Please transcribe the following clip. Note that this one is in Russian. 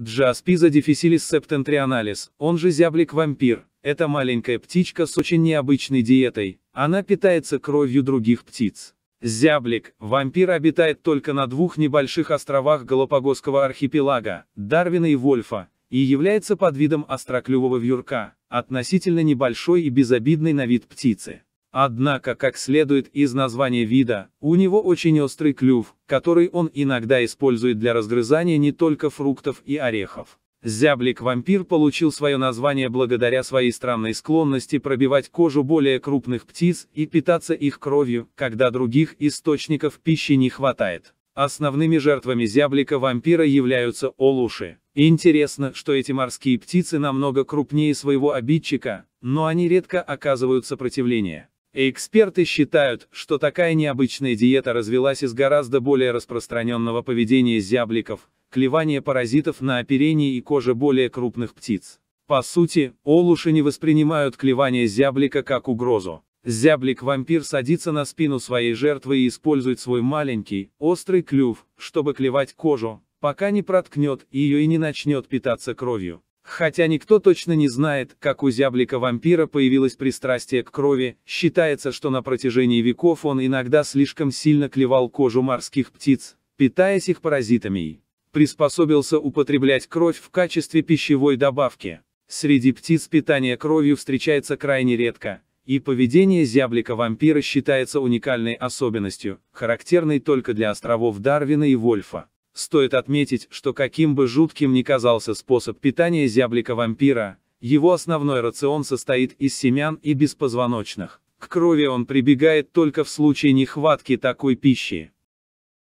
Джаспиза дефисилис септентрионалис, он же зяблик-вампир, это маленькая птичка с очень необычной диетой, она питается кровью других птиц. Зяблик, вампир обитает только на двух небольших островах Галапагосского архипелага, Дарвина и Вольфа, и является подвидом остроклювого вьюрка, относительно небольшой и безобидной на вид птицы. Однако, как следует из названия вида, у него очень острый клюв, который он иногда использует для разгрызания не только фруктов и орехов. Зяблик-вампир получил свое название благодаря своей странной склонности пробивать кожу более крупных птиц и питаться их кровью, когда других источников пищи не хватает. Основными жертвами зяблика-вампира являются олуши. Интересно, что эти морские птицы намного крупнее своего обидчика, но они редко оказывают сопротивление. Эксперты считают, что такая необычная диета развелась из гораздо более распространенного поведения зябликов, клевания паразитов на оперении и коже более крупных птиц. По сути, олуши не воспринимают клевание зяблика как угрозу. Зяблик-вампир садится на спину своей жертвы и использует свой маленький, острый клюв, чтобы клевать кожу, пока не проткнет ее и не начнет питаться кровью. Хотя никто точно не знает, как у зяблика-вампира появилось пристрастие к крови, считается, что на протяжении веков он иногда слишком сильно клевал кожу морских птиц, питаясь их паразитами. Приспособился употреблять кровь в качестве пищевой добавки. Среди птиц питание кровью встречается крайне редко, и поведение зяблика-вампира считается уникальной особенностью, характерной только для островов Дарвина и Вольфа. Стоит отметить, что каким бы жутким ни казался способ питания зяблика-вампира, его основной рацион состоит из семян и беспозвоночных. К крови он прибегает только в случае нехватки такой пищи.